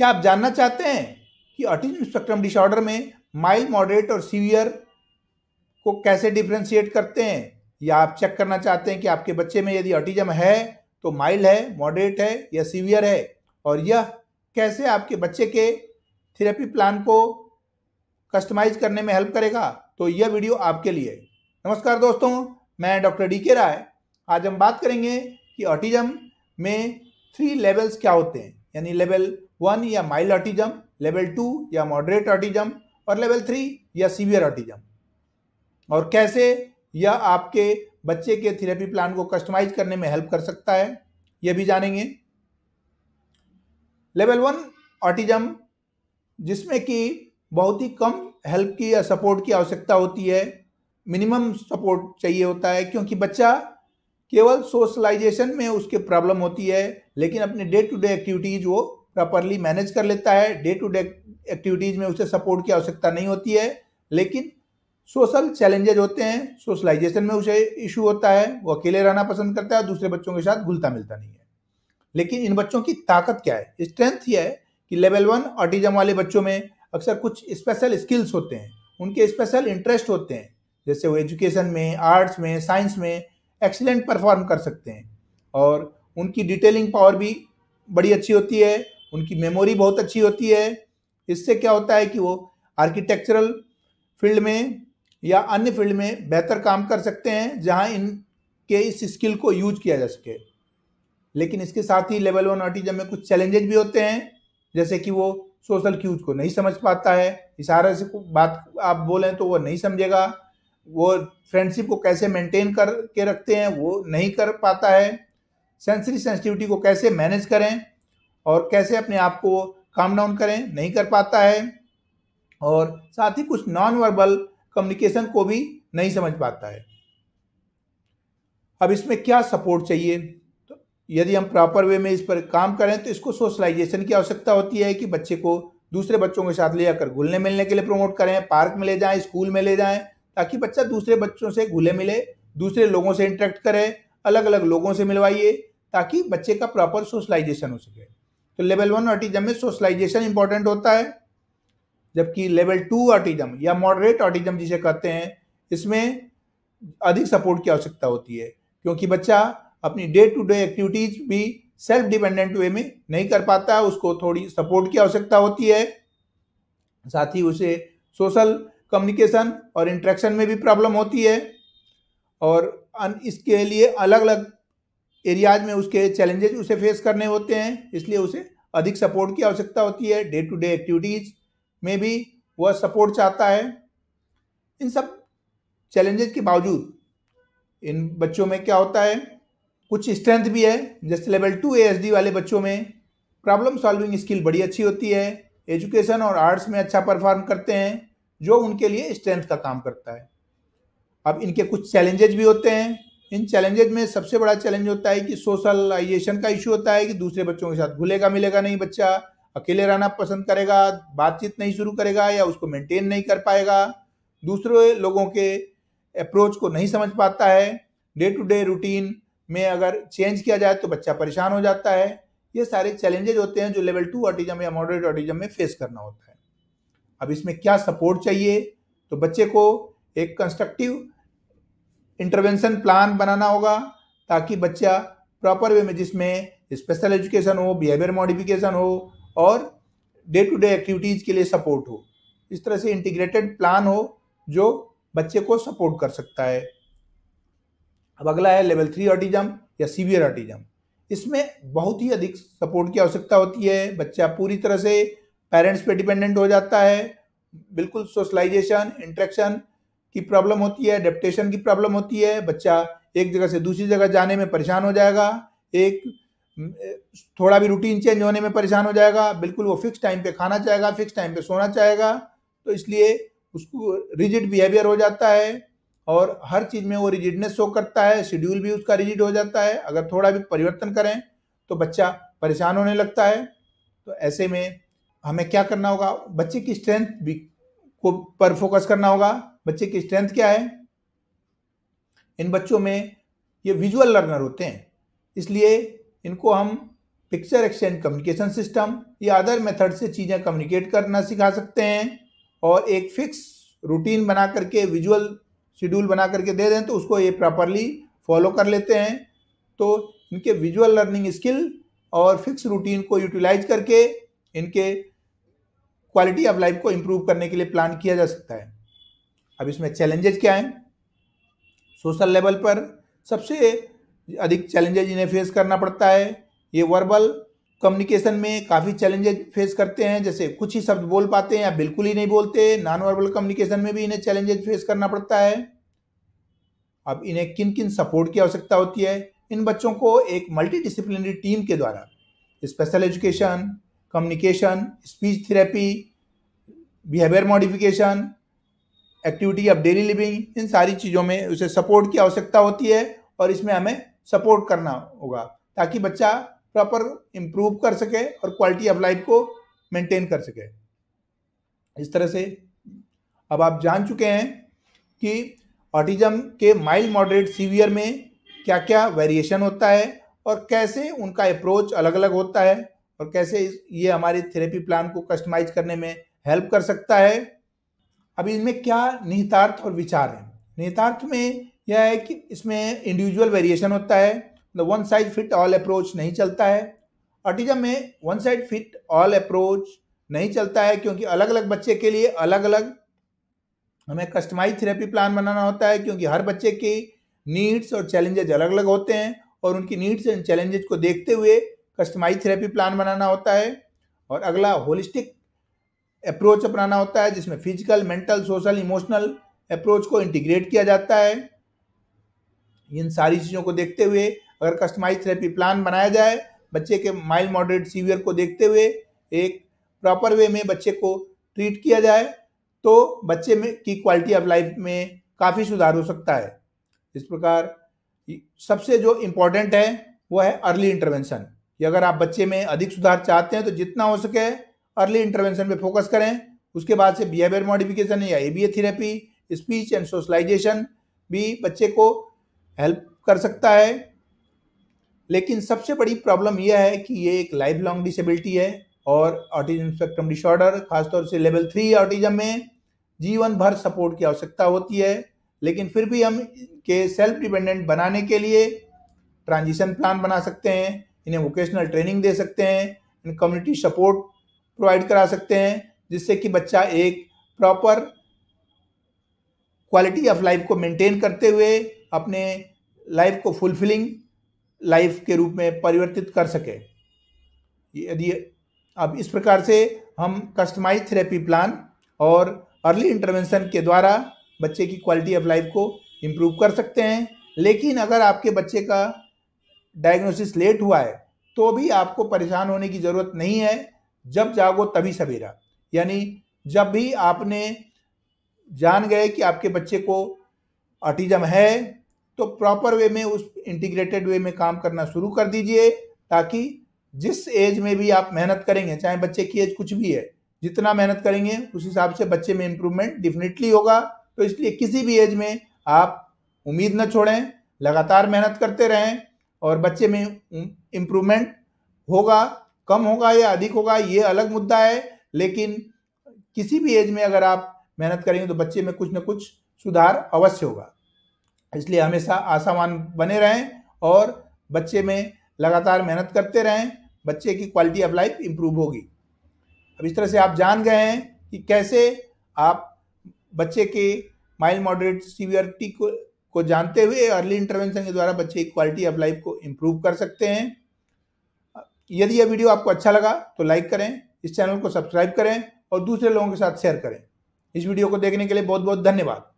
क्या आप जानना चाहते हैं कि ऑटिज्म स्पेक्ट्रम डिसऑर्डर में माइल्ड मॉडरेट और सीवियर को कैसे डिफ्रेंशिएट करते हैं या आप चेक करना चाहते हैं कि आपके बच्चे में यदि ऑटिज्म है तो माइल्ड है मॉडरेट है या सीवियर है और यह कैसे आपके बच्चे के थेरेपी प्लान को कस्टमाइज करने में हेल्प करेगा तो यह वीडियो आपके लिए नमस्कार दोस्तों मैं डॉक्टर डी के राय आज हम बात करेंगे कि ऑटिज्म में थ्री लेवल्स क्या होते हैं यानी लेवल वन या माइल्ड ऑटिज्म लेवल टू या मॉडरेट ऑटिज्म और लेवल थ्री या सीवियर ऑटिज्म और कैसे यह आपके बच्चे के थेरेपी प्लान को कस्टमाइज करने में हेल्प कर सकता है यह भी जानेंगे लेवल वन ऑटिज्म जिसमें कि बहुत ही कम हेल्प की या सपोर्ट की आवश्यकता होती है मिनिमम सपोर्ट चाहिए होता है क्योंकि बच्चा केवल सोशलाइजेशन में उसके प्रॉब्लम होती है लेकिन अपने डे टू डे एक्टिविटीज़ वो प्रॉपरली मैनेज कर लेता है डे टू डे एक्टिविटीज़ में उसे सपोर्ट की आवश्यकता नहीं होती है लेकिन सोशल चैलेंजेज होते हैं सोशलाइजेशन में उसे इशू होता है वो अकेले रहना पसंद करता है और दूसरे बच्चों के साथ घुलता मिलता नहीं है लेकिन इन बच्चों की ताकत क्या है स्ट्रेंथ यह है कि लेवल वन ऑटिज्म वाले बच्चों में अक्सर कुछ स्पेशल स्किल्स होते हैं उनके स्पेशल इंटरेस्ट होते हैं जैसे वो एजुकेशन में आर्ट्स में साइंस में एक्सीलेंट परफॉर्म कर सकते हैं और उनकी डिटेलिंग पावर भी बड़ी अच्छी होती है उनकी मेमोरी बहुत अच्छी होती है इससे क्या होता है कि वो आर्किटेक्चरल फील्ड में या अन्य फील्ड में बेहतर काम कर सकते हैं जहां इनके इस स्किल को यूज किया जा सके लेकिन इसके साथ ही लेवल वन ऑटिज्म में कुछ चैलेंजेज भी होते हैं जैसे कि वो सोशल क्यूज को नहीं समझ पाता है इशारे से बात आप बोलें तो वो नहीं समझेगा वो फ्रेंडशिप को कैसे मेंटेन करके रखते हैं वो नहीं कर पाता है सेंसरी सेंसिटिविटी को कैसे मैनेज करें और कैसे अपने आप को काम डाउन करें नहीं कर पाता है और साथ ही कुछ नॉन वर्बल कम्युनिकेशन को भी नहीं समझ पाता है अब इसमें क्या सपोर्ट चाहिए तो यदि हम प्रॉपर वे में इस पर काम करें तो इसको सोशलाइजेशन की आवश्यकता होती है कि बच्चे को दूसरे बच्चों के साथ ले जाकर घुलने मिलने के लिए प्रमोट करें पार्क में ले जाएं स्कूल में ले जाएं ताकि बच्चा दूसरे बच्चों से घुले मिले दूसरे लोगों से इंटरेक्ट करे अलग अलग लोगों से मिलवाइए ताकि बच्चे का प्रॉपर सोशलाइजेशन हो सके तो लेवल वन ऑटिज्म में सोशलाइजेशन इंपॉर्टेंट होता है जबकि लेवल टू ऑटिज्म या मॉडरेट ऑटिज्म जिसे कहते हैं इसमें अधिक सपोर्ट की आवश्यकता होती है क्योंकि बच्चा अपनी डे टू डे एक्टिविटीज भी सेल्फ डिपेंडेंट वे में नहीं कर पाता है उसको थोड़ी सपोर्ट की आवश्यकता होती है साथ ही उसे सोशल कम्युनिकेशन और इंट्रैक्शन में भी प्रॉब्लम होती है और इसके लिए अलग अलग एरियाज में उसके चैलेंजेज उसे फेस करने होते हैं इसलिए उसे अधिक सपोर्ट की आवश्यकता होती है डे टू डे एक्टिविटीज़ में भी वह सपोर्ट चाहता है इन सब चैलेंजेस के बावजूद इन बच्चों में क्या होता है कुछ स्ट्रेंथ भी है जैसे लेवल टू ए वाले बच्चों में प्रॉब्लम सॉल्विंग स्किल बड़ी अच्छी होती है एजुकेशन और आर्ट्स में अच्छा परफॉर्म करते हैं जो उनके लिए स्ट्रेंथ का काम करता है अब इनके कुछ चैलेंजेस भी होते हैं इन चैलेंजेज में सबसे बड़ा चैलेंज होता है कि सोशलाइजेशन का इशू होता है कि दूसरे बच्चों के साथ घुलेगा मिलेगा नहीं बच्चा अकेले रहना पसंद करेगा बातचीत नहीं शुरू करेगा या उसको मेंटेन नहीं कर पाएगा दूसरे लोगों के अप्रोच को नहीं समझ पाता है डे टू डे रूटीन में अगर चेंज किया जाए तो बच्चा परेशान हो जाता है ये सारे चैलेंजेज होते हैं जो लेवल टू ऑटिज्म या मॉडरेट ऑटिज्म में फेस करना होता है अब इसमें क्या सपोर्ट चाहिए तो बच्चे को एक कंस्ट्रक्टिव इंटरवेंशन प्लान बनाना होगा ताकि बच्चा प्रॉपर वे में जिसमें स्पेशल एजुकेशन हो बिहेवियर मॉडिफिकेशन हो और डे टू डे एक्टिविटीज़ के लिए सपोर्ट हो इस तरह से इंटीग्रेटेड प्लान हो जो बच्चे को सपोर्ट कर सकता है अब अगला है लेवल थ्री ऑटिज़म या सीवियर ऑटिज़म इसमें बहुत ही अधिक सपोर्ट की आवश्यकता होती है बच्चा पूरी तरह से पेरेंट्स पे डिपेंडेंट हो जाता है बिल्कुल सोशलाइजेशन इंट्रैक्शन की प्रॉब्लम होती है एडेप्टेशन की प्रॉब्लम होती है बच्चा एक जगह से दूसरी जगह जाने में परेशान हो जाएगा एक थोड़ा भी रूटीन चेंज होने में परेशान हो जाएगा बिल्कुल वो फिक्स टाइम पे खाना चाहेगा फिक्स टाइम पे सोना चाहेगा तो इसलिए उसको रिजिड बिहेवियर हो जाता है और हर चीज़ में वो रिजिडनेस शो करता है शेड्यूल भी उसका रिजिड हो जाता है अगर थोड़ा भी परिवर्तन करें तो बच्चा परेशान होने लगता है तो ऐसे में हमें क्या करना होगा बच्चे की स्ट्रेंथ भी को पर फोकस करना होगा बच्चे की स्ट्रेंथ क्या है इन बच्चों में ये विजुअल लर्नर होते हैं इसलिए इनको हम पिक्चर एक्सचेंज कम्युनिकेशन सिस्टम या अदर मेथड से चीज़ें कम्युनिकेट करना सिखा सकते हैं और एक फिक्स रूटीन बना करके विजुअल शेड्यूल बना करके दे दें तो उसको ये प्रॉपरली फॉलो कर लेते हैं तो इनके विजुअल लर्निंग स्किल और फिक्स रूटीन को यूटिलाइज करके इनके क्वालिटी ऑफ लाइफ को इम्प्रूव करने के लिए प्लान किया जा सकता है अब इसमें चैलेंजेस क्या हैं सोशल लेवल पर सबसे अधिक चैलेंजेज इन्हें फेस करना पड़ता है ये वर्बल कम्युनिकेशन में काफ़ी चैलेंजेज फेस करते हैं जैसे कुछ ही शब्द बोल पाते हैं या बिल्कुल ही नहीं बोलते नॉन वर्बल कम्युनिकेशन में भी इन्हें चैलेंजेज फेस करना पड़ता है अब इन्हें किन किन सपोर्ट की आवश्यकता होती है इन बच्चों को एक मल्टी टीम के द्वारा special education communication speech therapy behaviour modification activity of daily living इन सारी चीज़ों में उसे सपोर्ट की आवश्यकता होती है और इसमें हमें सपोर्ट करना होगा ताकि बच्चा प्रॉपर इम्प्रूव कर सके और क्वालिटी ऑफ लाइफ को मेंटेन कर सके इस तरह से अब आप जान चुके हैं कि ऑटिज़म के माइल्ड मॉडरेट सीवियर में क्या क्या वेरिएशन होता है और कैसे उनका अप्रोच अलग अलग होता है और कैसे ये हमारी थेरेपी प्लान को कस्टमाइज करने में हेल्प कर सकता है अब इसमें क्या निहितार्थ और विचार है निहितार्थ में यह है कि इसमें इंडिविजुअल वेरिएशन होता है मतलब one size fit all approach नहीं चलता है ऑटिज्म में one side fit all approach नहीं चलता है क्योंकि अलग अलग बच्चे के लिए अलग अलग हमें कस्टमाइज थेरेपी प्लान बनाना होता है क्योंकि हर बच्चे की नीड्स और चैलेंजेज अलग अलग होते हैं और उनकी नीड्स एंड चैलेंजेज को देखते हुए कस्टमाइज थेरेपी प्लान बनाना होता है और अगला होलिस्टिक अप्रोच अपनाना होता है जिसमें physical mental social emotional approach को इंटीग्रेट किया जाता है इन सारी चीज़ों को देखते हुए अगर कस्टमाइज थेरेपी प्लान बनाया जाए बच्चे के माइल्ड मॉडरेट सीवियर को देखते हुए एक प्रॉपर वे में बच्चे को ट्रीट किया जाए तो बच्चे में की क्वालिटी ऑफ लाइफ में काफ़ी सुधार हो सकता है इस प्रकार सबसे जो इम्पोर्टेंट है वो है अर्ली इंटरवेंशन कि अगर आप बच्चे में अधिक सुधार चाहते हैं तो जितना हो सके अर्ली इंटरवेंशन पे फोकस करें उसके बाद से बिहेवियर मॉडिफिकेशन या A therapy speech and socialisation भी बच्चे को हेल्प कर सकता है लेकिन सबसे बड़ी प्रॉब्लम यह है कि ये एक लाइफ लॉन्ग डिसेबिलिटी है और ऑटिज्म स्पेक्ट्रम डिसऑर्डर खासतौर से लेवल थ्री ऑटिज्म में जीवन भर सपोर्ट की आवश्यकता होती है लेकिन फिर भी हम के सेल्फ डिपेंडेंट बनाने के लिए ट्रांजिशन प्लान बना सकते हैं इन्हें वोकेशनल ट्रेनिंग दे सकते हैं इन कम्युनिटी सपोर्ट प्रोवाइड करा सकते हैं जिससे कि बच्चा एक प्रॉपर क्वालिटी ऑफ लाइफ को मेंटेन करते हुए अपने लाइफ को फुलफिलिंग लाइफ के रूप में परिवर्तित कर सके यदि अब इस प्रकार से हम कस्टमाइज थेरेपी प्लान और अर्ली इंटरवेंशन के द्वारा बच्चे की क्वालिटी ऑफ लाइफ को इम्प्रूव कर सकते हैं लेकिन अगर आपके बच्चे का डायग्नोसिस लेट हुआ है तो भी आपको परेशान होने की ज़रूरत नहीं है जब जागो तभी सवेरा यानी जब भी आपने जान गए कि आपके बच्चे को ऑटिज़म है तो प्रॉपर वे में उस इंटीग्रेटेड वे में काम करना शुरू कर दीजिए ताकि जिस एज में भी आप मेहनत करेंगे चाहे बच्चे की एज कुछ भी है जितना मेहनत करेंगे उस हिसाब से बच्चे में इम्प्रूवमेंट डेफिनेटली होगा तो इसलिए किसी भी एज में आप उम्मीद न छोड़ें लगातार मेहनत करते रहें और बच्चे में इम्प्रूवमेंट होगा कम होगा या अधिक होगा ये अलग मुद्दा है लेकिन किसी भी एज में अगर आप मेहनत करेंगे तो बच्चे में कुछ ना कुछ सुधार अवश्य होगा इसलिए हमेशा आशावान बने रहें और बच्चे में लगातार मेहनत करते रहें बच्चे की क्वालिटी ऑफ लाइफ इम्प्रूव होगी अब इस तरह से आप जान गए हैं कि कैसे आप बच्चे के माइल्ड मॉडरेट सीवियरिटी को को जानते हुए अर्ली इंटरवेंशन के द्वारा बच्चे की क्वालिटी ऑफ लाइफ को इम्प्रूव कर सकते हैं यदि यह वीडियो आपको अच्छा लगा तो लाइक करें इस चैनल को सब्सक्राइब करें और दूसरे लोगों के साथ शेयर करें इस वीडियो को देखने के लिए बहुत बहुत धन्यवाद